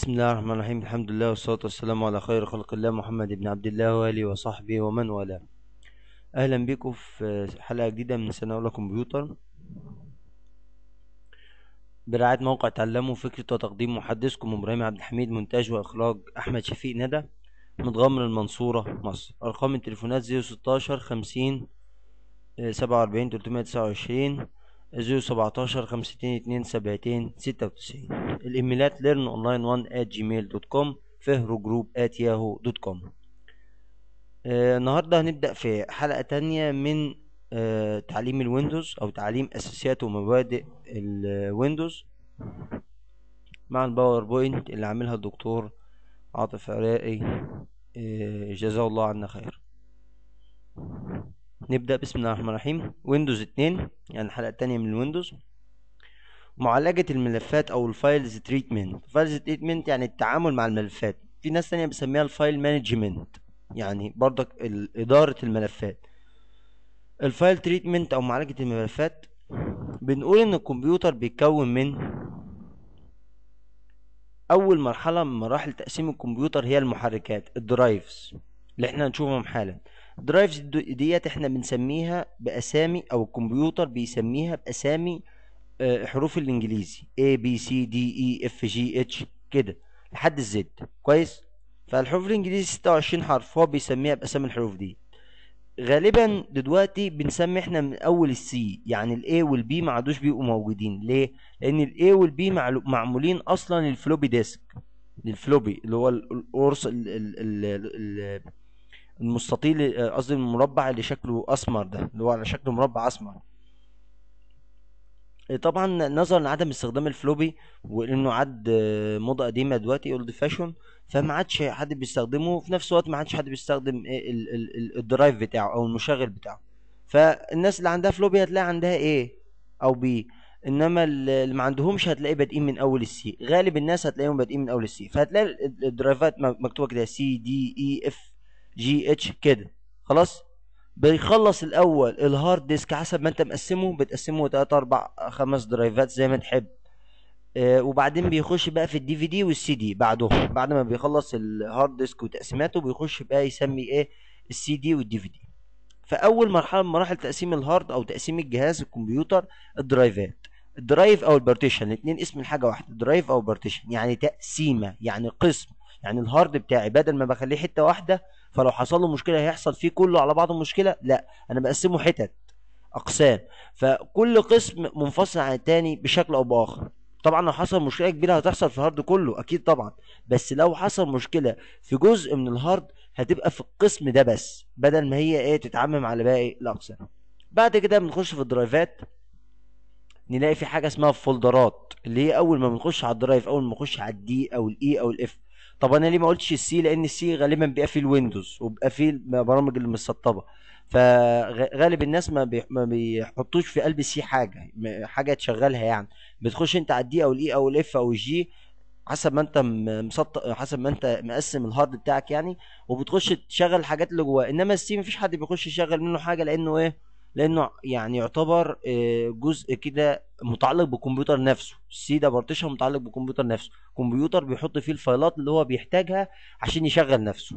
بسم الله الرحمن الرحيم الحمد لله والصلاة والسلام على خير خلق الله محمد بن عبد الله وآله وصحبه ومن والاه أهلا بكم في حلقة جديدة من سنة أولى كمبيوتر برعاية موقع تعلموا فكرة وتقديم محدثكم إبراهيم عبد الحميد مونتاج وإخراج أحمد شفيق ندى متغمر المنصورة مصر أرقام التليفونات ستاشر خمسين سبعة وأربعين تلتمية تسعة وعشرين زيرو سبعتاشر 52 اتنين 96 سبعتين ستة وتسعين الإيميلات ليرن أونلاين وان آت جيميل دوت كوم فهرو جروب آت ياهو دوت كوم النهاردة هنبدأ في حلقة تانية من آه تعليم الويندوز أو تعليم أساسيات ومبادئ الويندوز مع الباوربوينت اللي عاملها الدكتور عاطف عراقي آه جزاه الله عنا خير نبدأ بسم الله الرحمن الرحيم ويندوز 2 يعني الحلقة التانية من الويندوز معالجة الملفات أو الفايلز تريتمنت فايلز تريتمنت يعني التعامل مع الملفات في ناس تانية بسميها الفايل مانجمنت يعني برضك إدارة الملفات الفايل تريتمنت أو معالجة الملفات بنقول إن الكمبيوتر بيتكون من أول مرحلة من مراحل تقسيم الكمبيوتر هي المحركات الدرايفز اللي احنا هنشوفهم حالا درايفز ديت احنا بنسميها باسامي او الكمبيوتر بيسميها باسامي آه، حروف الانجليزي A B C D E F G H كده لحد الزد كويس فالحروف الانجليزي 26 حرف هو بيسميها باسامي الحروف دي غالبا دلوقتي بنسمي احنا من اول السي يعني الاي والبي ما عادوش بيبقوا موجودين ليه لان الاي والبي معمولين اصلا للفلوبي ديسك للفلوبي اللي هو القرص المستطيل آه، قصدي المربع اللي شكله اسمر ده اللي هو على شكل مربع اسمر إيه، طبعا نظرا لعدم استخدام الفلوبي وانه عد آه، موضه قديمه دلوقتي اولد فاشون فما عادش حد بيستخدمه وفي نفس الوقت ما عادش حد بيستخدم آه، الدرايف بتاعه او المشغل بتاعه فالناس اللي عندها فلوبي هتلاقي عندها ايه او بي انما اللي ما عندهمش هتلاقيه بادئين من اول السي غالب الناس هتلاقيهم بادئين من اول السي فهتلاقي الدرايفات مكتوبه كده سي دي اي اف جي اتش كده خلاص بيخلص الاول الهارد ديسك حسب ما انت مقسمه بتقسمه 3 4 5 درايفات زي ما تحب آه وبعدين بيخش بقى في الدي في دي والسي دي بعدهم بعد ما بيخلص الهارد ديسك وتقسيماته بيخش بقى يسمي ايه السي دي والدي في دي فاول مرحله من مراحل تقسيم الهارد او تقسيم الجهاز الكمبيوتر الدرايفات الدرايف او البارتيشن الاثنين اسم الحاجه واحده درايف او بارتيشن يعني تقسيمه يعني قسم يعني الهارد بتاعي بدل ما بخليه حته واحده فلو حصل له مشكله هيحصل فيه كله على بعضه مشكله لا انا بقسمه حتت اقسام فكل قسم منفصل عن التاني بشكل او باخر طبعا لو حصل مشكله كبيره هتحصل في الهارد كله اكيد طبعا بس لو حصل مشكله في جزء من الهارد هتبقى في القسم ده بس بدل ما هي ايه تتعمم على باقي الاقسام بعد كده بنخش في الدرايفات نلاقي في حاجه اسمها فولدرات اللي هي اول ما بنخش على الدرايف اول ما نخش على الدي او الاي او الاف طب انا ليه ما قلتش السي لان السي غالبا بيبقى فيه الويندوز وبيبقى فيه البرامج المسطبه فغالب الناس ما بيحطوش في قلب السي حاجه حاجه تشغلها يعني بتخش انت على الدي او الاي او الاف او الجي حسب ما انت مسطب حسب ما انت مقسم الهارد بتاعك يعني وبتخش تشغل الحاجات اللي جواه انما السي مفيش حد بيخش يشغل منه حاجه لانه ايه لانه يعني يعتبر آه، جزء كده متعلق بالكمبيوتر نفسه السي ده بارتيشن متعلق بالكمبيوتر نفسه كمبيوتر بيحط فيه الفايلات اللي هو بيحتاجها عشان يشغل نفسه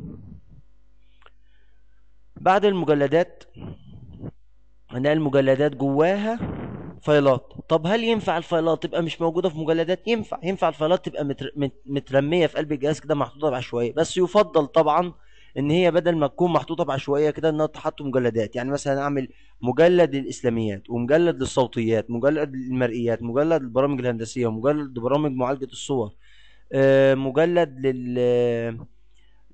بعد المجلدات هنلاقي المجلدات جواها فايلات طب هل ينفع الفايلات تبقى مش موجوده في مجلدات ينفع ينفع الفايلات تبقى متر... مترميه في قلب الجهاز كده محطوطه بعشوائيه بس يفضل طبعا ان هي بدل ما تكون محطوطه بعشوائيه كده انها تحط مجلدات يعني مثلا اعمل مجلد للاسلاميات ومجلد للصوتيات مجلد للمرئيات مجلد للبرامج الهندسيه مجلد لبرامج معالجه الصور آه، مجلد لل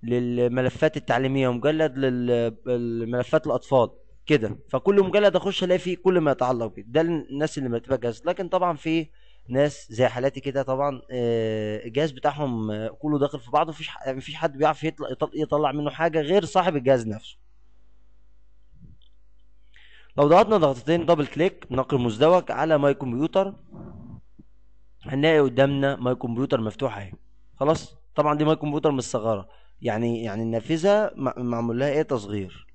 للملفات التعليميه ومجلد للملفات الاطفال كده فكل مجلد اخش الاقي فيه كل ما يتعلق بيه ده الناس اللي مرتبه جاهزه لكن طبعا في ناس زي حالاتي كده طبعا آه، الجهاز بتاعهم كله داخل في بعضه مفيش مفيش حد بيعرف يطلع, يطلع منه حاجه غير صاحب الجهاز نفسه لو ضغطنا ضغطتين دبل كليك نقر مزدوج على ماي كمبيوتر هنلاقي قدامنا ماي كمبيوتر مفتوح اهي خلاص طبعا دي ماي كمبيوتر مش صغيره يعني يعني النافذه معمول لها ايه تصغير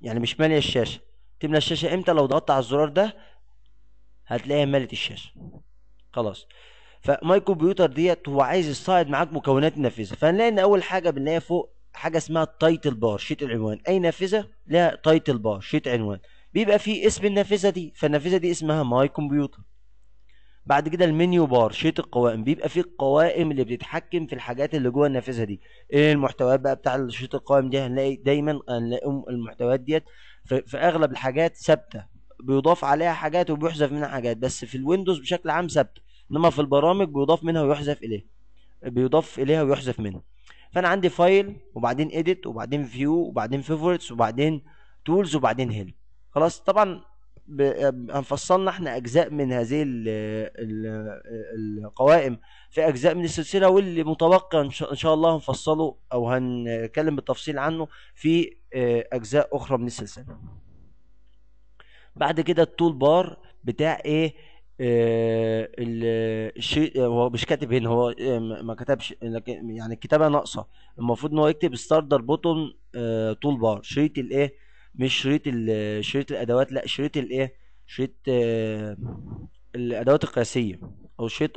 يعني مش ماليه الشاشه تملى الشاشه امتى لو ضغطت على الزرار ده هتلاقيها مالت الشاشه خلاص فمايكرو بيوتر ديت هو عايز يصعد معاك مكونات النافذه فهنلاقي ان اول حاجه بنلاقيها فوق حاجه اسمها التايتل بار شيت العنوان اي نافذه لها تايتل بار شيت عنوان بيبقى فيه اسم النافذه دي فالنافذه دي اسمها ماي كمبيوتر بعد كده المنيو بار شيت القوائم بيبقى فيه القوائم اللي بتتحكم في الحاجات اللي جوه النافذه دي ايه المحتويات بقى بتاع شيت القوائم دي هنلاقي دايما هنلاقي المحتويات ديت في, في اغلب الحاجات ثابته بيضاف عليها حاجات وبيحذف منها حاجات بس في الويندوز بشكل عام ثابته انما في البرامج بيضاف منها ويحذف اليها بيضاف اليها ويحذف منها فانا عندي فايل وبعدين اديت وبعدين فيو وبعدين فيفورتس وبعدين تولز وبعدين هيلب خلاص طبعا هنفصلنا احنا اجزاء من هذه القوائم في اجزاء من السلسله واللي متبقى ان شاء الله هنفصله او هنتكلم بالتفصيل عنه في آه، اجزاء اخرى من السلسله بعد كده التول بار بتاع ايه آه الشيء هو مش كاتب هنا هو آه، ما كتبش لكن يعني الكتابه ناقصه المفروض ان هو يكتب ستاردر بوتون آه تول بار شريط الايه مش شريط شريط الادوات لا شريط الايه شريط آه الادوات القياسيه او شريط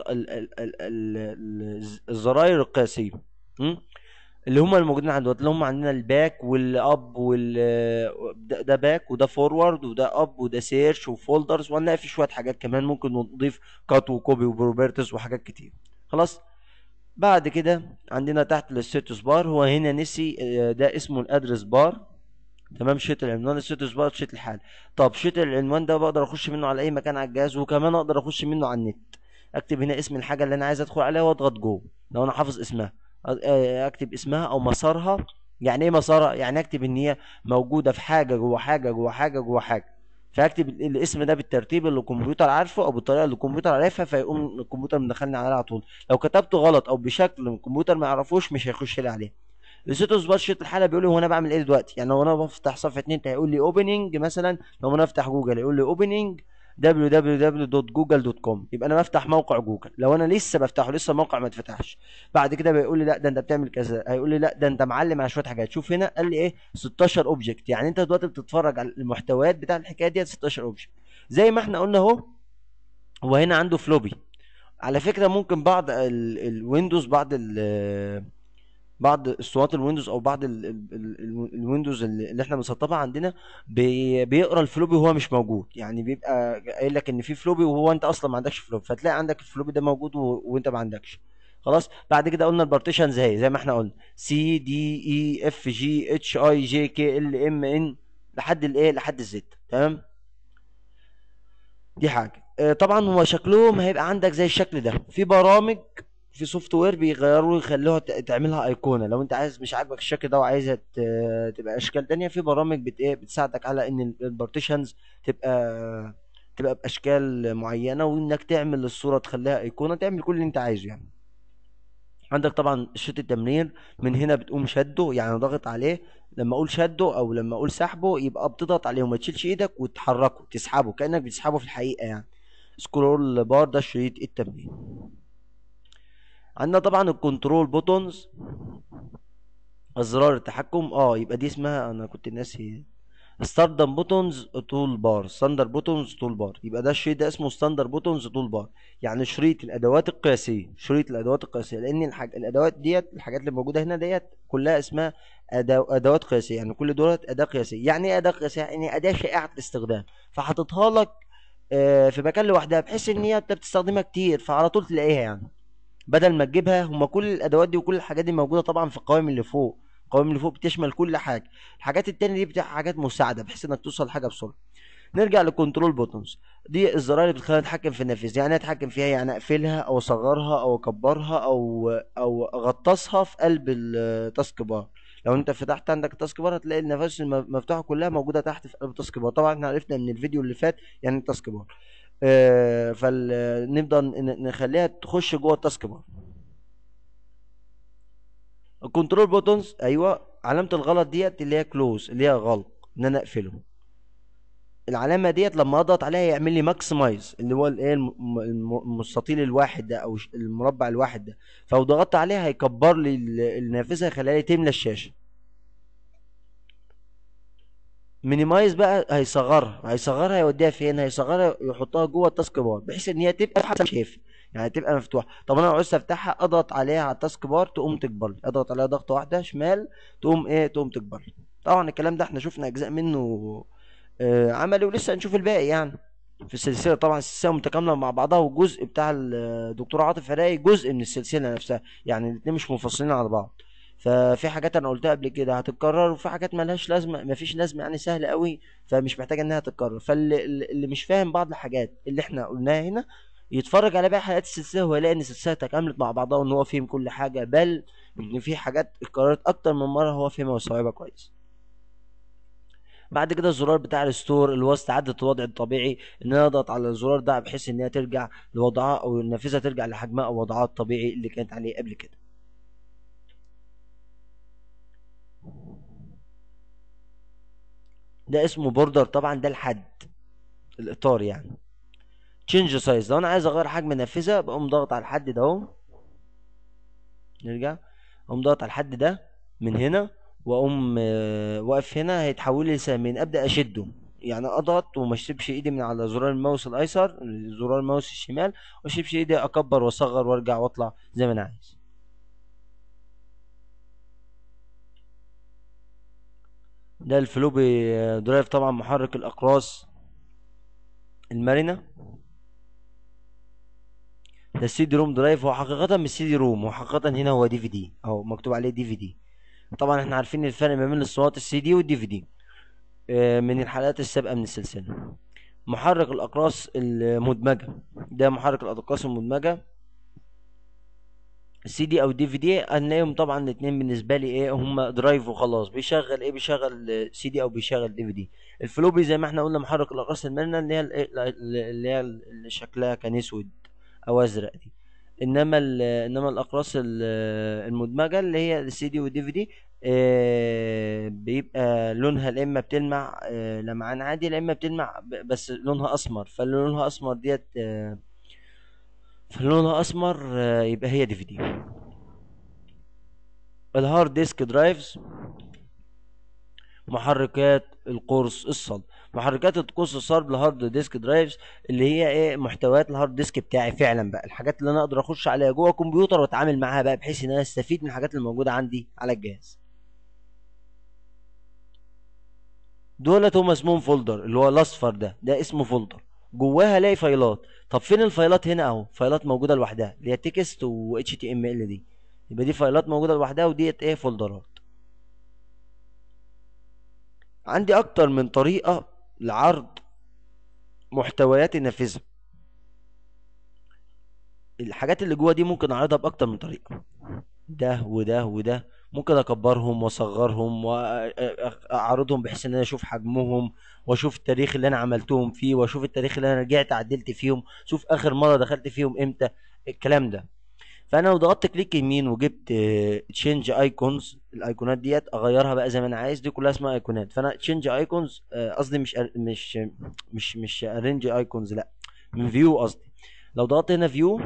الزراير القياسيه اللي هم الموجودين عند اللي هم عندنا الباك والاب وال ده باك وده فورورد وده اب وده سيرش وفولدرز وهنلاقي في شويه حاجات كمان ممكن نضيف كات وكوبي وبروبرتس وحاجات كتير خلاص بعد كده عندنا تحت الستاتوس بار هو هنا نسي آه، ده اسمه الادرس بار تمام شيت العنوان الستاتوس بار شيت الحال طب شيت العنوان ده بقدر اخش منه على اي مكان على الجهاز وكمان اقدر اخش منه على النت اكتب هنا اسم الحاجه اللي انا عايز ادخل عليها واضغط جو لو انا حافظ اسمها اكتب اسمها او مسارها يعني ايه مسارها يعني اكتب ان هي موجوده في حاجه جوه حاجه جوه حاجه جوه حاجه فاكتب الاسم ده بالترتيب اللي الكمبيوتر عارفه او بالطريقه اللي الكمبيوتر عارفها فيقوم الكمبيوتر مدخلني عليها على طول لو كتبته غلط او بشكل الكمبيوتر ما يعرفوش مش هيخش لي عليه لسيته بار شيت الحاله بيقول لي هو انا بعمل ايه دلوقتي يعني لو انا بفتح صفحه 2 هيقول لي اوبننج مثلا لو انا افتح جوجل هيقول لي اوبننج www.google.com يبقى انا بفتح موقع جوجل لو انا لسه بفتحه لسه الموقع ما اتفتحش بعد كده بيقول لي لا ده انت بتعمل كذا هيقول لي لا ده انت معلم على شويه حاجات شوف هنا قال لي ايه 16 اوبجكت يعني انت دلوقتي بتتفرج على المحتويات بتاع الحكايه دي 16 اوبجكت زي ما احنا قلنا اهو هو هنا عنده فلوبي على فكره ممكن بعض الويندوز بعض ال بعض اسطوانات الويندوز او بعض الويندوز اللي احنا بنسطبها عندنا بيقرا الفلوبي وهو مش موجود يعني بيبقى قايل لك ان في فلوبي وهو انت اصلا ما عندكش فلوبي فتلاقي عندك الفلوبي ده موجود وانت ما عندكش خلاص بعد كده قلنا البارتيشن زي زي ما احنا قلنا سي دي اي اف جي اتش اي جي كي ال ام ان لحد الايه لحد الزد تمام دي حاجه آه، طبعا هو شكلهم هيبقى عندك زي الشكل ده في برامج في سوفت وير بيغيروا يخلوها تعملها ايقونه لو انت عايز مش عاجبك الشكل ده وعايزها تبقى اشكال تانية في برامج بت ايه بتساعدك على ان البارتيشنز تبقى تبقى باشكال معينه وانك تعمل الصوره تخليها ايقونه تعمل كل اللي انت عايزه يعني عندك طبعا شريط التمرير من هنا بتقوم شده يعني ضغط عليه لما اقول شده او لما اقول سحبه يبقى بتضغط عليه وما تشيلش ايدك وتحركه تسحبه كانك بتسحبه في الحقيقه يعني سكرول بار ده شريط التمرير عندنا طبعا الكنترول بوتونز ازرار التحكم اه يبقى دي اسمها انا كنت ناسي ستاندر بوتونز تول بار ستاندر بوتونز تول بار يبقى ده الشيء ده اسمه ستاندر بوتونز تول بار يعني شريط الادوات القياسيه شريط الادوات القياسيه لان الحاج... الادوات ديت الحاجات اللي موجوده هنا ديت كلها اسمها أدو... ادوات قياسيه يعني كل دولت اداه قياسيه يعني ايه اداه قياسيه يعني اداه شائعه الاستخدام فحاططها لك آه، في مكان لوحدها بحيث ان هي انت بتستخدمها كتير فعلى طول تلاقيها يعني بدل ما تجيبها هما كل الادوات دي وكل الحاجات دي موجوده طبعا في القوائم اللي فوق القوائم اللي فوق بتشمل كل حاجه الحاجات التانية دي بتاع حاجات مساعده بحيث انك توصل حاجه بسرعه نرجع للكنترول بوتونز دي الزراير اللي بتخلينا نتحكم في النافذ يعني اتحكم إيه فيها يعني اقفلها او اصغرها او اكبرها او او اغطسها في قلب التاسك بار لو انت فتحت عندك التاسك بار هتلاقي النافذه المفتوحه كلها موجوده تحت في قلب التاسك بار طبعا احنا عرفنا من الفيديو اللي فات يعني التاسك بار آه، فنبدا نخليها تخش جوه التاسك بار الكنترول بوتونز ايوه علامه الغلط ديت اللي هي كلوز اللي هي غلق ان انا اقفله العلامه ديت لما اضغط عليها يعمل لي ماكسمايز اللي هو الايه المستطيل الواحد ده او المربع الواحد ده فلو ضغطت عليها هيكبر لي النافذه يخليها تملى الشاشه مينيمايز بقى هيصغرها هيصغرها يوديها فين هيصغرها يحطها جوه التاسك بار بحيث ان هي تبقى حتى شايف يعني تبقى مفتوحه طب انا لو عايز افتحها اضغط عليها على التاسك بار تقوم تكبر لي اضغط عليها ضغطه واحده شمال تقوم ايه تقوم تكبر لي طبعا الكلام ده احنا شفنا اجزاء منه آه عملي ولسه هنشوف الباقي يعني في السلسله طبعا السلسله متكامله مع بعضها والجزء بتاع الدكتور عاطف فرائي جزء من السلسله نفسها يعني الاثنين مش منفصلين على بعض ففي حاجات انا قلتها قبل كده هتتكرر وفي حاجات ملهاش لازمه مفيش لازمه يعني سهله قوي فمش محتاجه انها تتكرر فاللي اللي مش فاهم بعض الحاجات اللي احنا قلناها هنا يتفرج على باقي حلقات السلسله ويلاقي ان السلسله تكاملت مع بعضها وان هو فهم كل حاجه بل ان في حاجات اتكررت اكتر من مره هو فهمها وصعبها كويس بعد كده الزرار بتاع الستور اللي هو استعدت الوضع الطبيعي ان انا اضغط على الزرار ده بحيث ان هي ترجع لوضعها او النافذه ترجع لحجمها او وضعها الطبيعي اللي كانت عليه قبل كده ده اسمه بوردر طبعا ده الحد الاطار يعني تشينج سايز لو انا عايز اغير حجم النافذه بقوم ضاغط على الحد ده اهو نرجع اقوم ضاغط على الحد ده من هنا واقوم آه، واقف هنا هيتحول لي سهمين ابدا اشده يعني اضغط وما اشيبش ايدي من على زرار الماوس الايسر زرار الماوس الشمال واشيبش ايدي اكبر واصغر وارجع واطلع زي ما انا عايز ده الفلوبي درايف طبعا محرك الاقراص المرنه ده السي دي روم درايف هو حقيقه مش سي دي روم هو حقيقه هنا هو دي في دي اهو مكتوب عليه دي في دي طبعا احنا عارفين الفرق ما بين الصوت السي دي والدي في دي آه، من الحلقات السابقه من السلسله محرك الاقراص المدمجه ده محرك الاقراص المدمجه سي دي او دي في دي انهم طبعا الاثنين بالنسبه لي ايه هم درايف وخلاص بيشغل ايه بيشغل سي دي او بيشغل دي في دي الفلوبي زي ما احنا قلنا محرك الاقراص المرنه اللي هي إيه؟ إيه؟ اللي هي اللي شكلها كان اسود او ازرق دي انما انما الاقراص المدمجه اللي هي السي دي والدي في دي آه، بيبقى لونها يا اما بتلمع آه، لمعان عادي يا اما بتلمع بس لونها اسمر فاللي اسمر ديت آه فلونها اسمر آه، يبقى هي دي في دي الهارد ديسك درايفز محركات القرص الصلب محركات القرص الصلب الهارد ديسك درايفز اللي هي ايه محتويات الهارد ديسك بتاعي فعلا بقى الحاجات اللي انا اقدر اخش عليها جوه الكمبيوتر واتعامل معاها بقى بحيث ان انا استفيد من الحاجات اللي موجوده عندي على الجهاز دولت هم اسمهم فولدر اللي هو الاصفر ده ده اسمه فولدر جواها الاقي فايلات طب فين الفايلات هنا اهو فايلات موجوده لوحدها اللي هي تكست و اتش تي ام ال دي يبقى دي فايلات موجوده لوحدها وديت ايه فولدرات عندي اكتر من طريقه لعرض محتويات النافذه الحاجات اللي جوه دي ممكن اعرضها باكتر من طريقه ده وده وده ممكن اكبرهم واصغرهم واعرضهم بحيث ان انا اشوف حجمهم واشوف التاريخ اللي انا عملتهم فيه واشوف التاريخ اللي انا رجعت عدلت فيهم شوف اخر مره دخلت فيهم امتى الكلام ده فانا لو ضغطت كليك يمين وجبت تشينج ايكونز الايقونات ديت اغيرها بقى زي ما انا عايز دي كلها اسمها ايقونات فانا تشينج ايكونز آه، قصدي مش مش مش مش ارينج ايكونز لا من فيو قصدي لو ضغطت هنا فيو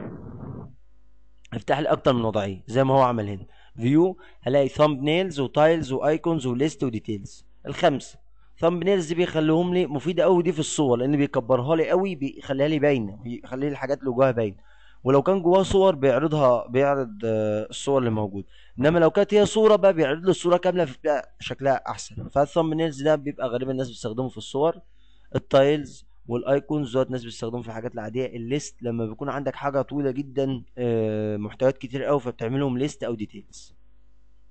افتح لي اكتر من وضعيه زي ما هو عمل هنا فيو هلاقي ثامب نيلز وتايلز وايكونز وليست وديتيلز الخمسه ثامب نيلز دي بيخليهم لي مفيده قوي دي في الصور لان بيكبرها لي قوي بيخليها لي باينه بيخلي لي الحاجات اللي جواها باينه ولو كان جواها صور بيعرضها بيعرض آه، الصور اللي موجوده انما لو كانت هي صوره بقى بيعرض لي الصوره كامله فبتبقى شكلها احسن فالثامب نيلز ده بيبقى غالبا الناس بتستخدمه في الصور التايلز والايكونز دوت ناس بتستخدمه في الحاجات العاديه الليست لما بيكون عندك حاجه طويله جدا آه، محتويات كتير قوي فبتعملهم ليست او ديتيلز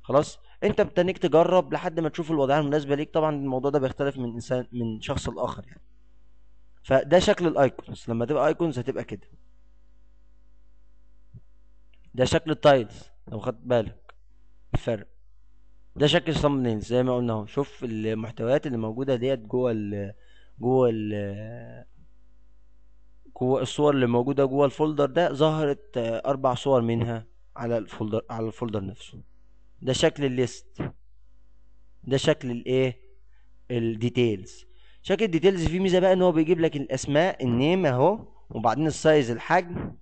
خلاص انت بتنيك تجرب لحد ما تشوف الوضعيه المناسبه ليك طبعا الموضوع ده بيختلف من انسان من شخص لاخر يعني فده شكل الايكونز لما تبقى ايكونز هتبقى كده ده شكل التايلز لو خدت بالك الفرق ده شكل الثامبنيلز زي ما قلنا اهو شوف المحتويات اللي موجوده ديت جوه جوه ال جوه الصور اللي موجوده جوه الفولدر ده ظهرت آه، اربع صور منها على الفولدر على الفولدر نفسه ده شكل الليست ده شكل الايه الديتيلز شكل الديتيلز فيه ميزه بقى ان هو بيجيب لك الاسماء النيم اهو وبعدين السايز الحجم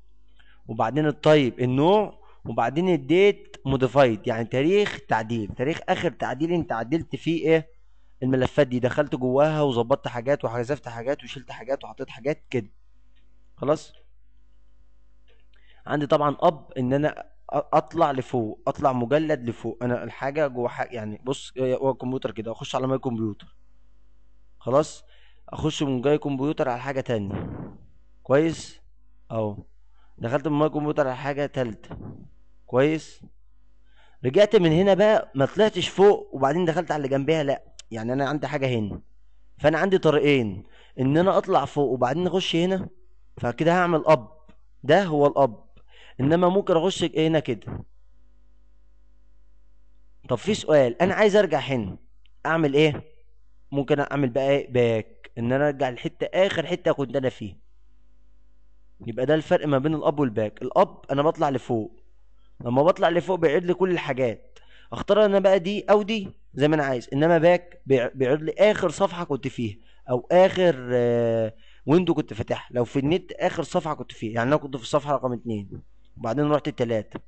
وبعدين الطيب النوع وبعدين الديت موديفايد يعني تاريخ تعديل تاريخ اخر تعديل انت عدلت فيه ايه الملفات دي دخلت جواها وظبطت حاجات وحذفت حاجات وشلت حاجات وحطيت حاجات كده خلاص عندي طبعا اب ان انا اطلع لفوق اطلع مجلد لفوق انا الحاجه جوه يعني بص آه، آه، هو الكمبيوتر كده اخش على ماي كمبيوتر خلاص اخش من جاي كمبيوتر على حاجه تانية كويس اهو دخلت من ماي كمبيوتر على حاجه تالتة كويس رجعت من هنا بقى ما طلعتش فوق وبعدين دخلت على اللي جنبها لا يعني انا عندي حاجه هنا فانا عندي طريقين ان انا اطلع فوق وبعدين اخش هنا فكده هعمل اب ده هو الاب انما ممكن اخش هنا كده طب في سؤال انا عايز ارجع هنا اعمل ايه ممكن اعمل بقى ايه باك ان انا ارجع الحته اخر حته كنت انا فيها يبقى ده الفرق ما بين الاب والباك الاب انا بطلع لفوق لما بطلع لفوق بيعيد لي كل الحاجات اختار انا بقى دي او دي زي ما انا عايز انما باك بيعرض لي اخر صفحه كنت فيها او اخر ويندو آه، كنت فاتحها لو في النت اخر صفحه كنت فيها يعني انا كنت في الصفحه رقم اتنين وبعدين رحت تلاته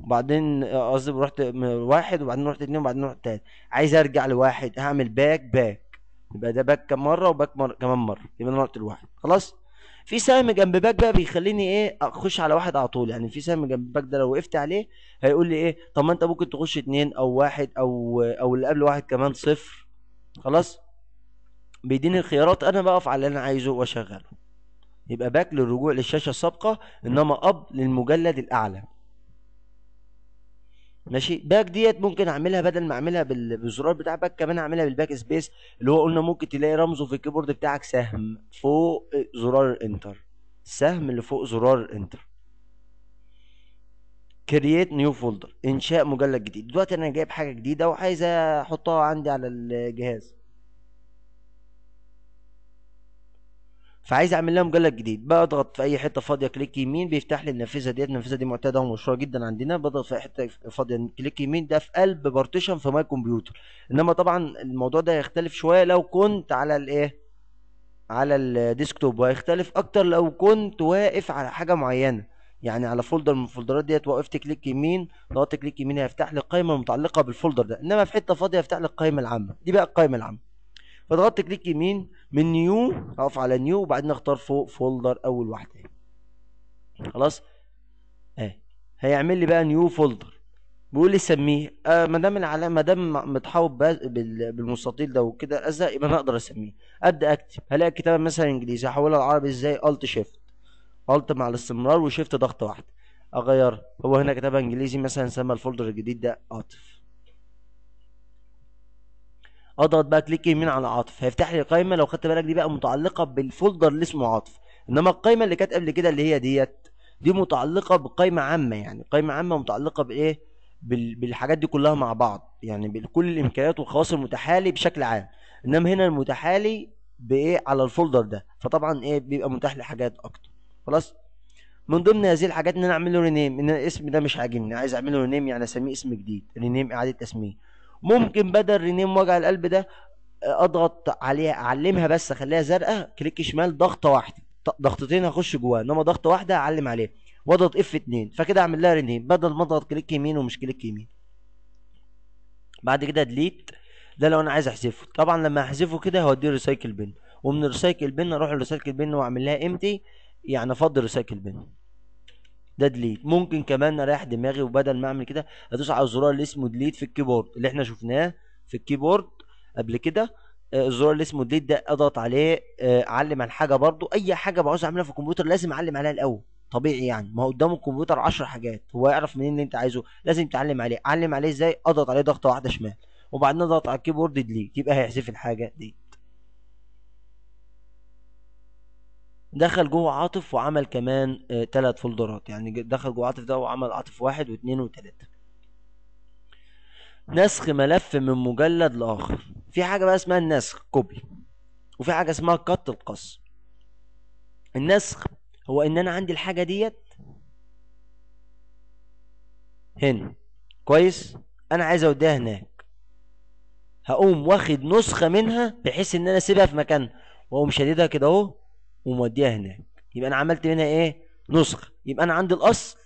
وبعدين آه، قصدي رحت واحد وبعدين رحت اتنين وبعدين رحت تلاته عايز ارجع لواحد هعمل باك باك يبقى ده باك كم مره وباك مرة كمان مره يبقى انا رحت لواحد خلاص في سهم جنب باك بقى بيخليني ايه اخش على واحد على طول يعني في سهم جنب باك ده لو وقفت عليه هيقول لي ايه طب ما انت ممكن تخش اتنين او واحد او او اللي قبل واحد كمان صفر خلاص بيديني الخيارات انا بقف على اللي انا عايزه واشغله يبقى باك للرجوع للشاشه السابقه انما اب للمجلد الاعلى ماشي باك ديت ممكن اعملها بدل ما اعملها بالزرار بتاع باك كمان اعملها بالباك سبيس اللي هو قلنا ممكن تلاقي رمزه في الكيبورد بتاعك سهم فوق زرار الانتر السهم اللي فوق زرار الانتر كرييت نيو فولدر انشاء مجلد جديد دلوقتي انا جايب حاجه جديده وعايز احطها عندي على الجهاز فعايز اعمل لها مجلد جديد بضغط في اي حته فاضيه كليك يمين بيفتح لي النافذه ديت النافذه دي معتاده ومشهوره جدا عندنا بضغط في اي حته فاضيه كليك يمين ده في قلب بارتيشن في ماي كمبيوتر انما طبعا الموضوع ده هيختلف شويه لو كنت على الايه على الديسكتوب وهيختلف اكتر لو كنت واقف على حاجه معينه يعني على فولدر من الفولدرات ديت وقفت كليك يمين ضغطت كليك يمين هيفتح لي القائمه المتعلقه بالفولدر ده انما في حته فاضيه هيفتح لي القائمه العامه دي بقى القائمه العامه بضغط كليك يمين من نيو اقف على نيو وبعدين اختار فوق فولدر اول واحده خلاص اهي هيعمل لي بقى نيو فولدر بيقول لي سميه آه ما دام العلامه ما دام متحوط بالمستطيل ده وكده الازرق يبقى انا اقدر اسميه ابدا اكتب هلاقي الكتابه مثلا انجليزي هحولها لعربي ازاي الت شيفت الت مع الاستمرار وشيفت ضغطه واحده اغيرها هو هنا كتبها انجليزي مثلا سمى الفولدر الجديد ده اطف اضغط بقى كليك يمين على عاطف هيفتح لي قائمه لو خدت بالك دي بقى متعلقه بالفولدر اللي اسمه عاطف انما القائمه اللي كانت قبل كده اللي هي ديت دي متعلقه بقائمه عامه يعني قائمه عامه متعلقه بايه بالحاجات دي كلها مع بعض يعني بكل الامكانيات والخواص المتحالي بشكل عام انما هنا المتحالي بايه على الفولدر ده فطبعا ايه بيبقى متاح لحاجات اكتر خلاص من ضمن هذه الحاجات ان انا اعمل له رينيم ان الاسم ده مش عاجبني عايز اعمل له رينيم يعني اسميه اسم جديد رينيم اعاده تسميه ممكن بدل رينيم وجع القلب ده آه، اضغط عليها اعلمها بس اخليها زرقاء كليك شمال ضغطه واحده ضغطتين هخش جواها انما ضغطه واحده اعلم عليها واضغط اف 2 فكده اعمل لها رينيم بدل ما اضغط كليك يمين ومش كليك يمين بعد كده ديليت ده لو انا عايز احذفه طبعا لما احذفه كده هوديه ريسايكل بن ومن الريسايكل بن اروح الريسايكل بن واعمل لها امتي يعني افضل ريسايكل بن ده ديليت ممكن كمان اريح دماغي وبدل ما اعمل كده ادوس على الزرار اللي اسمه ديليت في الكيبورد اللي احنا شفناه في الكيبورد قبل كده آه، الزرار اللي اسمه ديليت ده اضغط عليه آه، اعلم على حاجه برضو اي حاجه بعوز اعملها في الكمبيوتر لازم اعلم عليها الاول طبيعي يعني ما هو قدام الكمبيوتر 10 حاجات هو يعرف منين اللي انت عايزه لازم تعلم عليه اعلم عليه ازاي اضغط عليه ضغطه واحده شمال وبعدين اضغط على الكيبورد ديليت يبقى هيحذف الحاجه دي دخل جوه عاطف وعمل كمان ثلاث آه، فولدرات يعني دخل جوه عاطف ده وعمل عاطف واحد واثنين وثلاثة نسخ ملف من مجلد لاخر في حاجه بقى اسمها النسخ كوبي وفي حاجه اسمها قط القص النسخ هو ان انا عندي الحاجه ديت هنا كويس انا عايز اوديها هناك هقوم واخد نسخه منها بحيث ان انا اسيبها في مكانها واقوم شاددها كده اهو وموديها هناك يبقى انا عملت منها ايه نسخه يبقى انا عندي الاصل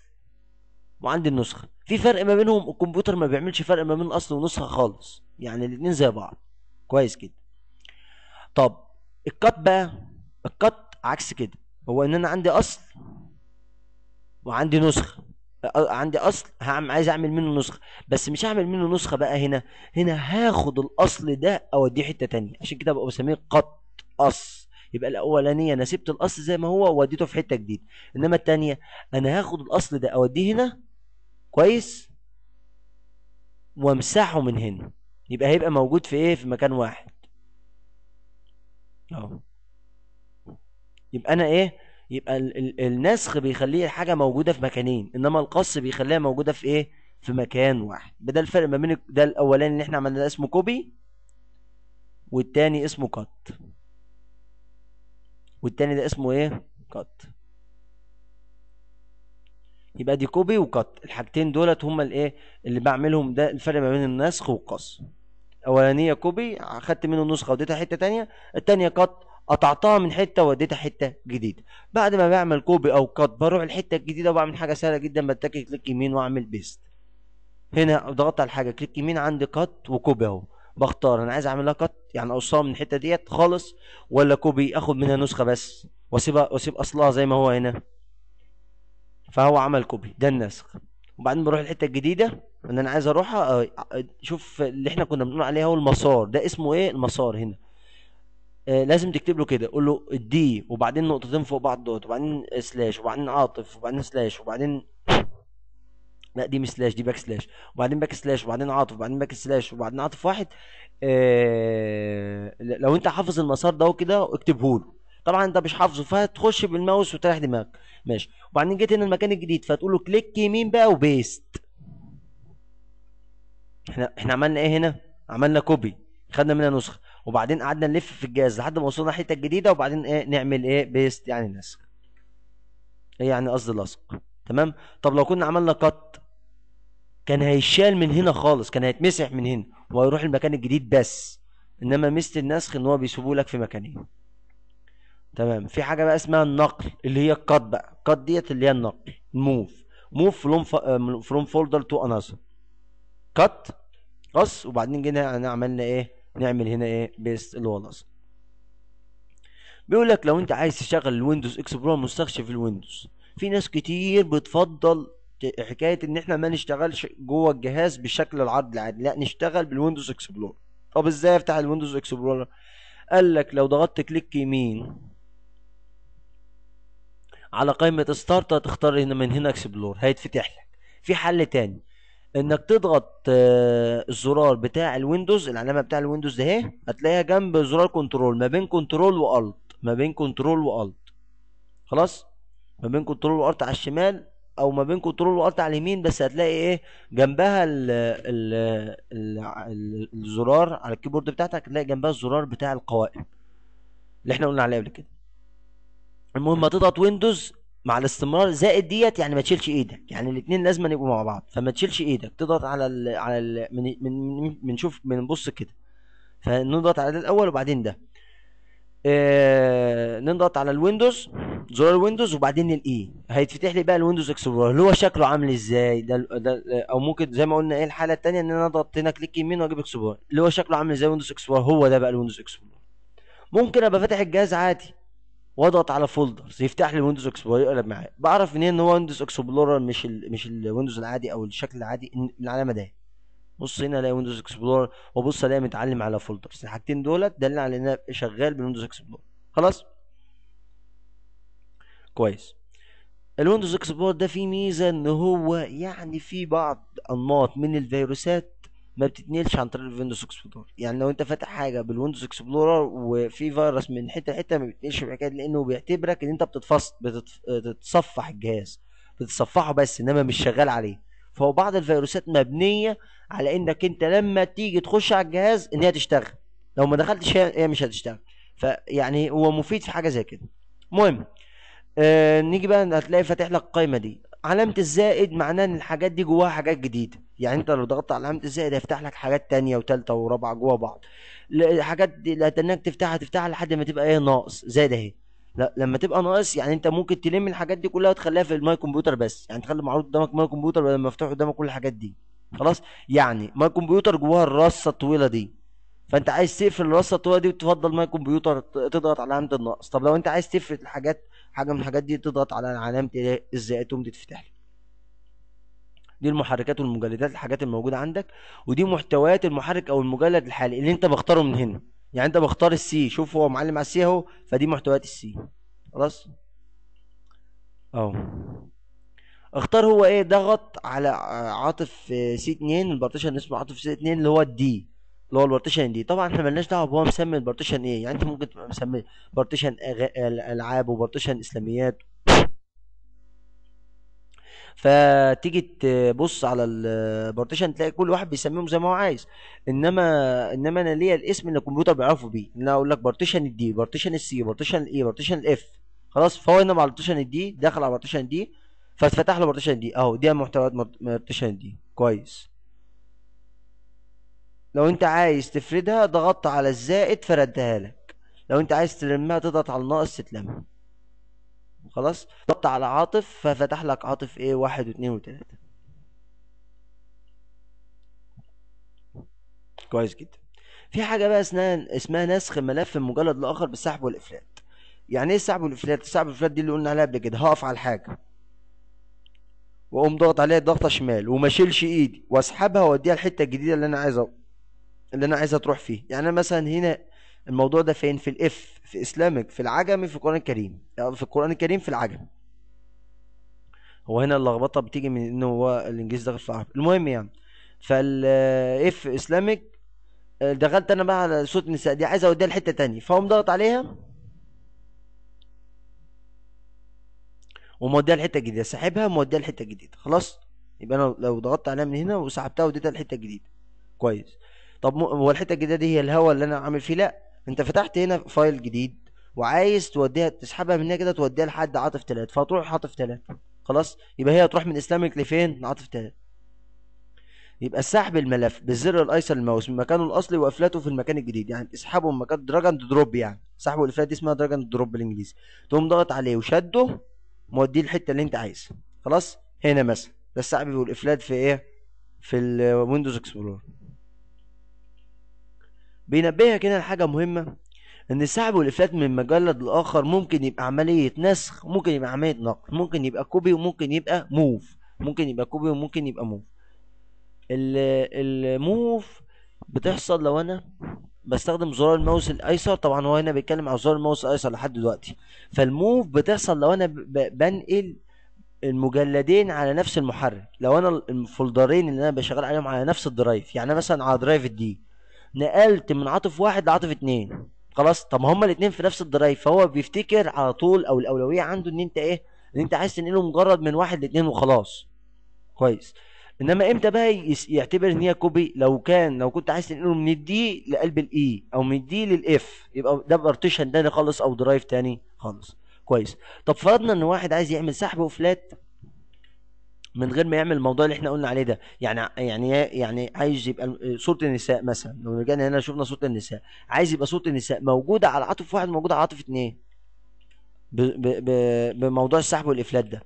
وعندي النسخه في فرق ما بينهم الكمبيوتر ما بيعملش فرق ما بين اصل ونسخه خالص يعني الاثنين زي بعض كويس كده طب القط بقى القط عكس كده هو ان انا عندي اصل وعندي نسخه عندي اصل هعم عايز اعمل منه نسخه بس مش هعمل منه نسخه بقى هنا هنا هاخد الاصل ده اوديه حته تانية عشان كده ببقى بسميه قط اصل يبقى الاولانيه انا سبت الاصل زي ما هو ووديته في حته جديده انما الثانيه انا هاخد الاصل ده اوديه هنا كويس وامسحه من هنا يبقى هيبقى موجود في ايه في مكان واحد اهو يبقى انا ايه يبقى ال ال النسخ بيخليه حاجه موجوده في مكانين انما القص بيخليها موجوده في ايه في مكان واحد يبقى ده الفرق ما بين ده الاولاني اللي احنا عملناه اسمه كوبي والتاني اسمه كات والتاني ده اسمه ايه كات يبقى دي كوبي وكات الحاجتين دولت هما الايه اللي بعملهم ده الفرق ما بين النسخ والقص الاولانيه كوبي خدت منه نسخه وديتها حته تانية التانية كات قطعتها من حته وديتها حته جديده بعد ما بعمل كوبي او كات بروح الحته الجديده وبعمل حاجه سهله جدا بتكي كليك يمين واعمل بيست هنا ضغطت على الحاجه كليك يمين عندي كات وكوبي اهو بختار انا عايز اعمل لها كت يعني اقصها من الحته ديت خالص ولا كوبي اخد منها نسخه بس واسيبها واسيب اصلها زي ما هو هنا فهو عمل كوبي ده النسخ وبعدين بروح الحته الجديده ان انا عايز اروحها آه، شوف اللي احنا كنا بنقول عليه هو المسار ده اسمه ايه المسار هنا آه لازم تكتب له كده قول له الدي وبعدين نقطتين فوق بعض دوت وبعدين سلاش وبعدين عاطف وبعدين سلاش وبعدين لا دي مش سلاش دي باك سلاش وبعدين باك سلاش وبعدين عاطف وبعدين باك سلاش وبعدين عاطف واحد آه لو انت حافظ المسار ده وكده اكتبه له طبعا انت مش حافظه فهتخش بالماوس وتريح دماغك ماشي وبعدين جيت هنا المكان الجديد فتقول له كليك يمين بقى وبيست احنا احنا عملنا ايه هنا عملنا كوبي خدنا منها نسخه وبعدين قعدنا نلف في الجهاز لحد ما وصلنا الحته الجديده وبعدين ايه نعمل ايه بيست يعني نسخ ايه يعني قصدي لصق تمام طب لو كنا عملنا كات كان هيشال من هنا خالص كان هيتمسح من هنا وهيروح المكان الجديد بس انما ميزه النسخ ان هو بيسيبه لك في مكانين تمام في حاجه بقى اسمها النقل اللي هي القط بقى القط ديت اللي هي النقل موف موف فروم فروم فولدر تو انذر قط قص وبعدين جينا يعني عملنا ايه نعمل هنا ايه بيست اللي هو الاصل بيقول لك لو انت عايز تشغل الويندوز اكسبلور مستكشف الويندوز في ناس كتير بتفضل حكايه ان احنا ما نشتغلش جوه الجهاز بشكل العرض العادي لا نشتغل بالويندوز اكسبلور طب ازاي افتح الويندوز اكسبلور قال لك لو ضغطت كليك يمين على قائمه ستارت هتختار هنا من هنا اكسبلور هيتفتح لك في حل تاني انك تضغط آه، الزرار بتاع الويندوز العلامه بتاع الويندوز ده اهي هتلاقيها جنب زرار كنترول ما بين كنترول والت ما بين كنترول والت خلاص ما بين كنترول والت على الشمال او ما بين كنترول والت على اليمين بس هتلاقي ايه جنبها ال ال الـ الـ الزرار على الكيبورد بتاعتك هتلاقي جنبها الزرار بتاع القوائم اللي احنا قلنا عليه قبل كده المهم ما تضغط ويندوز مع الاستمرار زائد ديت يعني ما تشيلش ايدك يعني الاثنين لازم يبقوا مع بعض فما تشيلش ايدك تضغط على ال على ال من من بنشوف بنبص كده فنضغط على ده الاول وبعدين ده آه، نضغط على الويندوز زرار الويندوز وبعدين الاي e. هيتفتح لي بقى الويندوز اكسبلورر اللي هو شكله عامل ازاي ده, ده او ممكن زي ما قلنا ايه الحاله الثانيه ان انا اضغط هنا كليك يمين واجيب اكسبلورر اللي هو شكله عامل ازاي ويندوز اكسبلورر هو ده بقى الويندوز اكسبلورر ممكن ابقى فاتح الجهاز عادي واضغط على فولدرز يفتح لي الويندوز اكسبلورر يقلب معايا بعرف منين ان هو ويندوز اكسبلورر مش الـ مش الويندوز العادي او الشكل العادي العلامه ده بص هنا الاقي ويندوز اكسبلور وبص الاقي متعلم على فولدرز الحاجتين دولت دلنا على ان شغال بالويندوز اكسبلور خلاص كويس الويندوز اكسبلور ده فيه ميزه ان هو يعني في بعض انماط من الفيروسات ما بتتنقلش عن طريق الويندوز اكسبلور يعني لو انت فاتح حاجه بالويندوز اكسبلورر وفي فيروس من حته لحته ما بيتنقلش بالحكايه لانه بيعتبرك ان انت بتتفصل بتتصفح الجهاز بتتصفحه بس انما مش شغال عليه فهو بعض الفيروسات مبنيه على انك انت لما تيجي تخش على الجهاز ان هي تشتغل لو ما دخلتش هي مش هتشتغل فيعني هو مفيد في حاجه زي كده المهم آه نيجي بقى هتلاقي فاتح لك القايمه دي علامة الزائد معناه ان الحاجات دي جواها حاجات جديدة يعني انت لو ضغطت على علامة الزائد هيفتح لك حاجات تانية وتالتة ورابعة جوا بعض الحاجات دي اللي تفتحها تفتحها لحد ما تبقى ايه ناقص زائد اهي لا لما تبقى ناقص يعني انت ممكن تلم الحاجات دي كلها وتخليها في الماي كمبيوتر بس يعني تخلي معروض قدامك ماي كمبيوتر بدل ما مفتوح قدامك كل الحاجات دي خلاص يعني ماي كمبيوتر جواها الرصه الطويله دي فانت عايز تقفل الرصه الطويله دي وتفضل ماي كمبيوتر تضغط على علامه النقص طب لو انت عايز تفرد الحاجات حاجه من الحاجات دي تضغط على علامه ايه؟ ازاي تقوم تتفتح لك دي المحركات والمجلدات الحاجات الموجوده عندك ودي محتويات المحرك او المجلد الحالي اللي انت مختاره من هنا يعني انت بختار السي شوف هو معلم على السي اهو فدي محتويات السي خلاص اهو اختار هو ايه ضغط على عاطف سي 2 البارتيشن اسمه عاطف سي 2 اللي هو الدي اللي هو البارتيشن دي طبعا احنا مالناش دعوه بهو مسمي البارتيشن ايه يعني انت ممكن تبقى مسمي بارتيشن العاب وبارتيشن اسلاميات فتيجي تبص على البارتيشن تلاقي كل واحد بيسميهم زي ما هو عايز انما انما انا ليا الاسم اللي الكمبيوتر بيعرفه بيه ان انا اقول لك بارتيشن الدي بارتيشن السي بارتيشن الاي بارتيشن الاف خلاص فهو هنا مع بارتيشن الدي داخل على بارتيشن دي فاتفتح له بارتيشن دي اهو دي محتويات بارتيشن دي كويس لو انت عايز تفردها ضغطت على الزائد فردها لك لو انت عايز تلمها تضغط على الناقص تلمها خلاص ضغط على عاطف ففتح لك عاطف ايه واحد واثنين وثلاثة كويس جدا في حاجة بقى اسمها اسمها نسخ ملف من مجلد لآخر بالسحب والإفلات يعني ايه السحب والإفلات السحب والإفلات دي اللي قلنا عليها قبل كده هقف على الحاجة واقوم ضغط عليها ضغطة شمال وما اشيلش ايدي واسحبها واديها الحتة الجديدة اللي انا عايزها اللي انا عايزها تروح فيه يعني انا مثلا هنا الموضوع ده فين في الاف في اسلامك في العجمي في القران الكريم آه، في القران الكريم في العجمي هو هنا اللخبطه بتيجي من ان هو الانجليزي ده في العربي المهم يعني فالاف اسلامك آه، دخلت انا بقى على صوت النساء دي عايز اوديها لحته تانية فاقوم ضغط عليها وموديها لحته جديده ساحبها وموديها لحته جديده خلاص يبقى انا لو ضغطت عليها من هنا وسحبتها وديتها لحته جديده كويس طب هو الحته الجديده دي هي الهواء اللي انا عامل فيه لا انت فتحت هنا فايل جديد وعايز توديها تسحبها من هنا كده توديها لحد عاطف تلات فهتروح عاطف تلات خلاص يبقى هي هتروح من اسلامك لفين لعاطف تلات يبقى سحب الملف بالزر الايسر الماوس من مكانه الاصلي وافلاته في المكان الجديد يعني تسحبه من مكان دراج اند دروب يعني سحبه الافلات دي اسمها دراج اند دروب بالانجليزي تقوم ضغط عليه وشده موديه الحته اللي انت عايزها خلاص هنا مثلا ده السحب والافلات في ايه في الويندوز اكسبلور بينبهك هنا لحاجة مهمة ان السحب والافلات من مجلد لاخر ممكن يبقى عملية نسخ ممكن يبقى عملية نقل ممكن يبقى كوبي وممكن يبقى موف ممكن يبقى كوبي وممكن يبقى موف الموف بتحصل لو انا بستخدم زرار الماوس الايسر طبعا هو هنا بيتكلم على زرار الماوس الايسر لحد دلوقتي فالموف بتحصل لو انا بنقل المجلدين على نفس المحرك لو انا الفولدرين اللي انا بشغل عليهم على نفس الدرايف يعني مثلا على درايف الدي نقلت من عاطف واحد لعاطف اتنين خلاص طب هما الاتنين في نفس الدرايف فهو بيفتكر على طول او الاولويه عنده ان انت ايه ان انت عايز تنقله مجرد من واحد لاتنين وخلاص كويس انما امتى بقى يعتبر ان هي كوبي لو كان لو كنت عايز تنقله من الدي لقلب الاي e او من الدي للاف يبقى ده بارتيشن تاني خالص او درايف تاني خالص كويس طب فرضنا ان واحد عايز يعمل سحب وفلات من غير ما يعمل الموضوع اللي احنا قلنا عليه ده يعني يعني يعني عايز يبقى آه، صوره النساء مثلا لو رجعنا هنا شفنا صوره النساء عايز يبقى صوره النساء موجوده على عاطف واحد موجوده على عاطف اتنين بموضوع السحب والافلات ده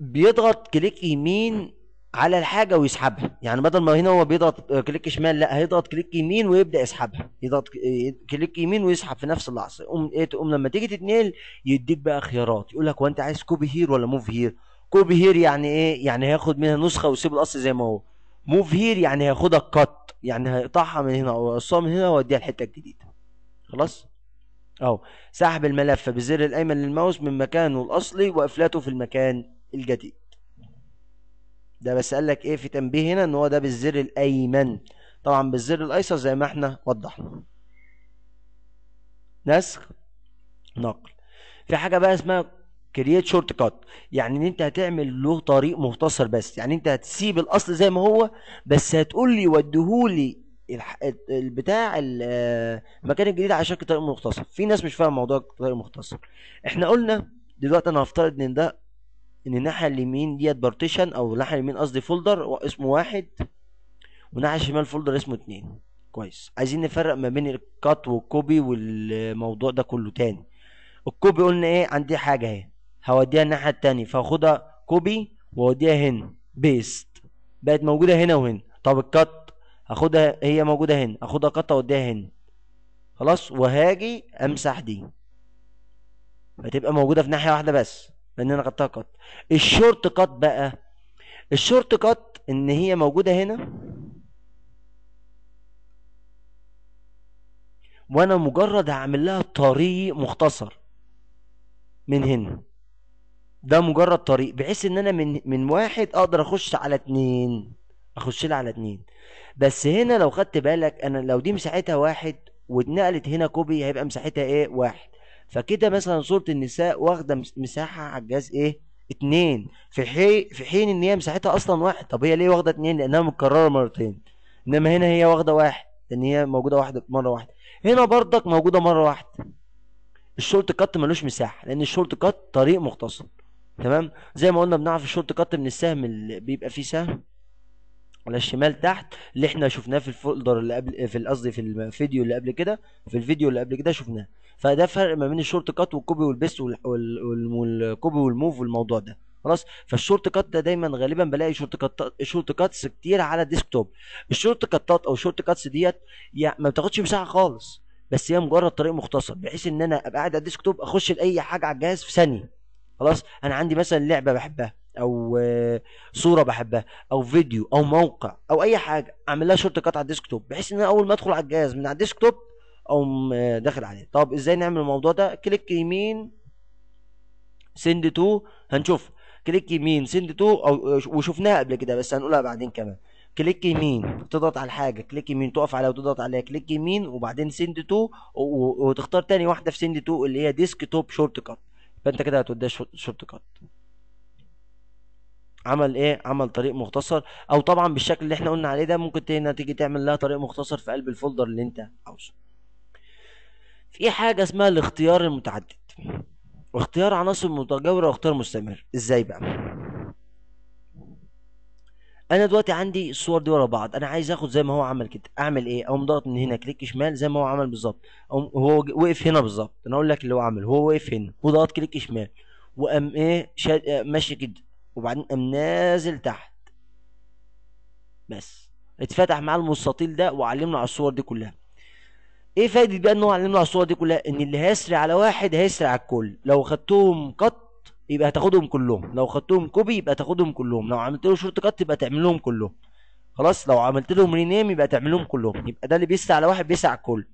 بيضغط كليك يمين على الحاجه ويسحبها يعني بدل ما هنا هو بيضغط كليك شمال لا هيضغط كليك يمين ويبدا يسحبها يضغط كليك يمين ويسحب في نفس اللحظه يقوم ايه تقوم لما تيجي تتنقل يديك بقى خيارات يقول لك هو انت عايز كوبي هير ولا موف هير كوبي هير يعني ايه يعني هياخد منها نسخه ويسيب الاصل زي ما هو موف هير يعني هياخدها كات يعني هيقطعها من هنا او يقصها من هنا ويوديها الحته الجديده خلاص اهو سحب الملف بالزر الايمن للماوس من مكانه الاصلي وافلاته في المكان الجديد ده بس قال لك ايه في تنبيه هنا ان هو ده بالزر الايمن طبعا بالزر الايسر زي ما احنا وضحنا نسخ نقل في حاجه بقى اسمها كرييت شورت كات يعني ان انت هتعمل له طريق مختصر بس يعني انت هتسيب الاصل زي ما هو بس هتقول لي وديهولي البتاع المكان الجديد على شكل طريق مختصر في ناس مش فاهمه موضوع الطريق المختصر احنا قلنا دلوقتي انا هفترض ان ده ان الناحيه اليمين ديت بارتيشن او الناحيه اليمين قصدي فولدر اسمه واحد والناحيه الشمال فولدر اسمه اتنين كويس عايزين نفرق ما بين الكات والكوبي والموضوع ده كله تاني الكوبي قلنا ايه عندي حاجه اهي هوديها الناحيه التانية فاخدها كوبي واوديها هنا بيست بقت موجوده هنا وهنا طب الكات هاخدها هي موجوده هنا اخدها كات اوديها هنا خلاص وهاجي امسح دي هتبقى موجوده في ناحيه واحده بس لان انا خدتها كات الشورت كات بقى الشورت كات ان هي موجوده هنا وانا مجرد هعمل لها طريق مختصر من هنا ده مجرد طريق بحيث ان انا من من واحد اقدر اخش على اتنين اخش لها على اتنين بس هنا لو خدت بالك انا لو دي مساحتها واحد واتنقلت هنا كوبي هيبقى مساحتها ايه واحد فكده مثلا صورة النساء واخدة مساحة على الجهاز ايه اتنين في حين في حين ان هي مساحتها اصلا واحد طب هي ليه واخدة اتنين لانها متكررة مرتين انما هنا هي واخدة واحد لان هي موجودة واحدة مرة واحدة هنا برضك موجودة مرة واحدة الشورت كات ملوش مساحة لان الشورت كات طريق مختصر تمام زي ما قلنا بنعرف الشورت كات من السهم اللي بيبقى فيه سهم على الشمال تحت اللي احنا شفناه في الفولدر اللي قبل في قصدي في الفيديو اللي قبل كده في الفيديو اللي قبل كده شفناه فده فرق ما بين الشورت كات والكوبي والبيست والكوبي والموف والموضوع ده خلاص فالشورت كات ده دايما غالبا بلاقي شورت كات شورت كاتس كتير على الديسك توب الشورت كاتات او الشورت كاتس ديت يعني ما بتاخدش مساحه خالص بس هي مجرد طريق مختصر بحيث ان انا ابقى قاعد على الديسك توب اخش لاي حاجه على الجهاز في ثانيه خلاص انا عندي مثلا لعبه بحبها او آه، صوره بحبها او فيديو او موقع او اي حاجه اعمل لها شورت كات على الديسكتوب بحيث ان انا اول ما ادخل على الجهاز من على الديسكتوب اقوم آه، داخل عليه طب ازاي نعمل الموضوع ده كليك يمين سند تو هنشوف كليك يمين سند تو او آه، وشفناها قبل كده بس هنقولها بعدين كمان كليك يمين تضغط على الحاجه كليك يمين تقف عليها وتضغط عليها كليك يمين وبعدين سند تو وتختار تاني واحده في سند تو اللي هي ديسك توب شورت كات فانت كده هتوديها شورت كات عمل ايه عمل طريق مختصر او طبعا بالشكل اللي احنا قلنا عليه ده ممكن هنا تيجي تعمل لها طريق مختصر في قلب الفولدر اللي انت عاوزه في حاجه اسمها الاختيار المتعدد واختيار عناصر متجاوره واختيار مستمر ازاي بقى انا دلوقتي عندي الصور دي ورا بعض انا عايز اخد زي ما هو عمل كده اعمل ايه اقوم ضغط من هنا كليك شمال زي ما هو عمل بالظبط هو وقف هنا بالظبط انا اقول لك اللي هو عمله هو وقف هنا وضغط كليك شمال وقام ايه آه، ماشي كده وبعدين قام نازل تحت بس اتفتح معاه المستطيل ده وعلمنا على الصور دي كلها ايه فايدة بقى ان هو علمنا على الصور دي كلها ان اللي هيسري على واحد هيسري على الكل لو خدتهم قط يبقى هتاخدهم كلهم لو خدتهم كوبي يبقى تاخدهم كلهم لو عملت له شورت كات يبقى تعملهم كلهم خلاص لو عملت لهم رينيم يبقى تعملهم كلهم يبقى ده اللي بيسري على واحد بيسري على الكل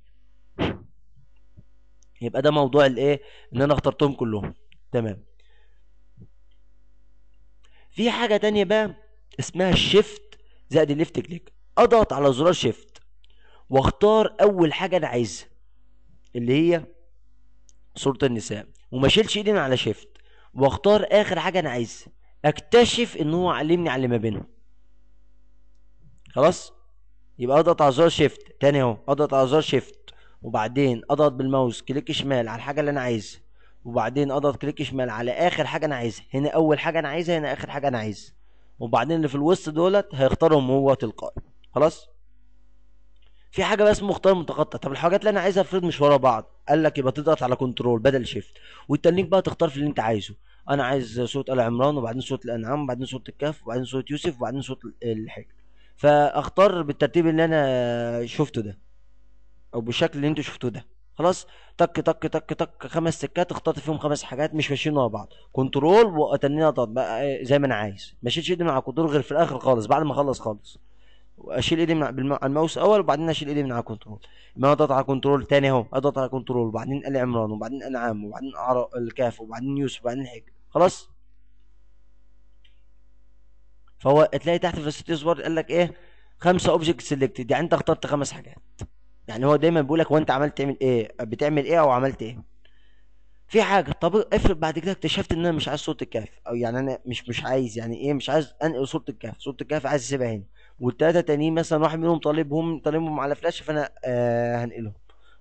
يبقى ده موضوع الايه ان انا اخترتهم كلهم تمام في حاجة تانية بقى اسمها الشيفت زائد الليفت كليك اضغط على زرار شيفت واختار اول حاجة انا عايزها اللي هي صورة النساء وما اشيلش ايدي على شيفت واختار اخر حاجة انا عايزها اكتشف ان هو علمني على اللي ما بينهم خلاص يبقى اضغط على زرار شيفت تاني اهو اضغط على زرار شيفت وبعدين اضغط بالماوس كليك شمال على الحاجه اللي انا عايزها وبعدين اضغط كليك شمال على اخر حاجه انا عايزها هنا اول حاجه انا عايزها هنا اخر حاجه انا عايزها وبعدين اللي في الوسط دولت هيختارهم هو تلقائي خلاص في حاجه بقى اسمها مختار متقطع طب الحاجات اللي انا عايزها افرض مش ورا بعض قال لك يبقى تضغط على كنترول بدل شيفت والتنين بقى تختار في اللي انت عايزه انا عايز صوت ال عمران وبعدين صوت الانعام وبعدين صوت الكهف وبعدين صوت يوسف وبعدين صوت الحجر فاختار بالترتيب اللي انا شفته ده او بالشكل اللي انتوا شفتوه ده خلاص تك تك تك تك خمس سكات اختطف فيهم خمس حاجات مش ماشيين ورا بعض كنترول وتنين اضغط بقى زي ما انا عايز ما اشيلش ايدي من على الكنترول غير في الاخر خالص بعد ما اخلص خالص اشيل ايدي من على الماوس اول وبعدين اشيل ايدي من على الكنترول ما اضغط على كنترول تاني اهو اضغط على كنترول وبعدين ال عمران وبعدين انعام وبعدين الكاف وبعدين يوسف وبعدين حج خلاص فهو تلاقي تحت في الستيز اصبر قال لك ايه خمسه اوبجكت سيلكتد يعني انت اخترت خمس حاجات يعني هو دايما بيقول هو وانت عملت تعمل إيه،, ايه بتعمل ايه او عملت ايه في حاجه طب افرض بعد كده اكتشفت ان انا مش عايز صوره الكهف او يعني انا مش مش عايز يعني ايه مش عايز انقل صوره الكهف صوره الكهف عايز اسيبها هنا والتلاته تانيين مثلا واحد منهم طالبهم طالبهم على فلاش فانا آه هنقلهم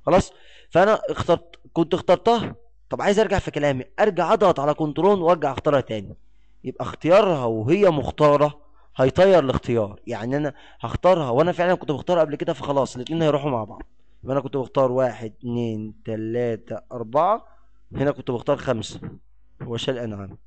خلاص فانا اخترت كنت اخترتها طب عايز ارجع في كلامي ارجع اضغط على كنترول وارجع اختارها تاني يبقى اختيارها وهي مختاره هيطير الاختيار يعني انا هختارها وانا فعلا كنت بختار قبل كده فخلاص الاثنين هيروحوا مع بعض يبقى انا كنت بختار واحد اتنين تلاتة اربعة هنا كنت بختار خمسة هو شال انعام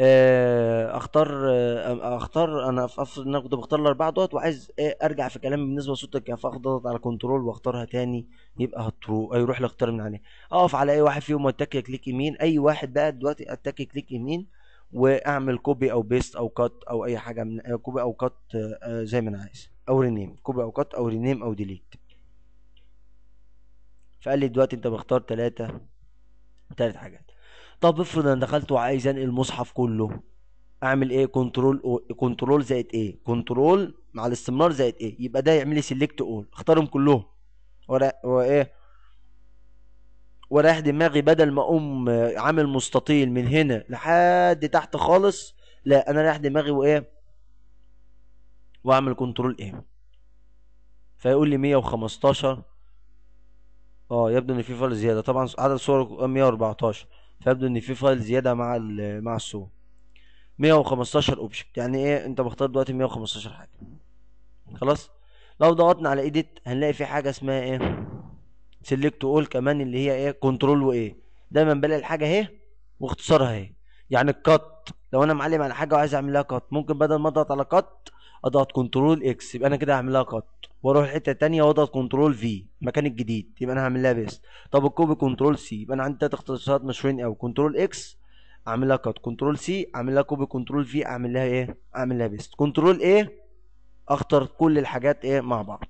آه، اختار آه، اختار انا افرض ان انا كنت بختار الاربعه دوت وعايز إيه، ارجع في كلامي بالنسبه لصوت الكهف اضغط على كنترول واختارها تاني يبقى هترو يروح الاختيار من عليه اقف على اي واحد فيهم واتك كليك يمين اي واحد بقى دلوقتي اتك كليك يمين واعمل كوبي او بيست او كات او اي حاجه من كوبي آه، او كات آه، آه، زي ما انا عايز او رينيم كوبي او كات او رينيم او ديليت فقال لي دلوقتي انت بختار ثلاثة ثلاث حاجات طب افرض انا دخلت وعايز انقل المصحف كله اعمل ايه كنترول كنترول زائد ايه كنترول مع الاستمرار زائد ايه يبقى ده يعمل لي سيلكت اول اختارهم كلهم ورق وايه ورايح دماغي بدل ما اقوم آه، عامل مستطيل من هنا لحد تحت خالص لا انا رايح دماغي وايه واعمل كنترول ايه فيقول لي 115 اه يبدو ان في فايل زياده طبعا عدد صور 114 فيبدو ان في فايل زياده مع مع الصور 115 اوبجكت يعني ايه انت مختار دلوقتي 115 حاجه خلاص لو ضغطنا على ايديت هنلاقي في حاجه اسمها ايه سيلكت اول كمان اللي هي ايه كنترول وايه دايما بلاقي الحاجه اهي واختصارها اهي يعني الكات لو انا معلم على حاجه وعايز اعمل لها كات ممكن بدل ما اضغط على كات اضغط كنترول اكس يبقى انا كده هعمل لها كات واروح حته تانية واضغط كنترول في مكان الجديد يبقى انا هعمل لها بيست طب الكوبي كنترول سي يبقى انا عندي تلات اختصارات مشهورين قوي كنترول اكس اعمل لها كات كنترول سي اعمل لها كوبي كنترول في اعمل لها ايه اعمل لها بيست كنترول ايه اختار كل الحاجات ايه مع بعض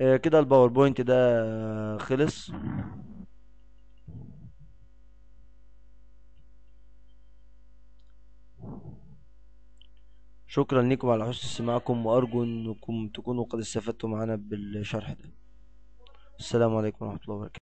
آه، كده الباوربوينت ده خلص شكرا لكم على حسن استماعكم وارجو انكم تكونوا قد استفدتم معنا بالشرح ده السلام عليكم ورحمه الله وبركاته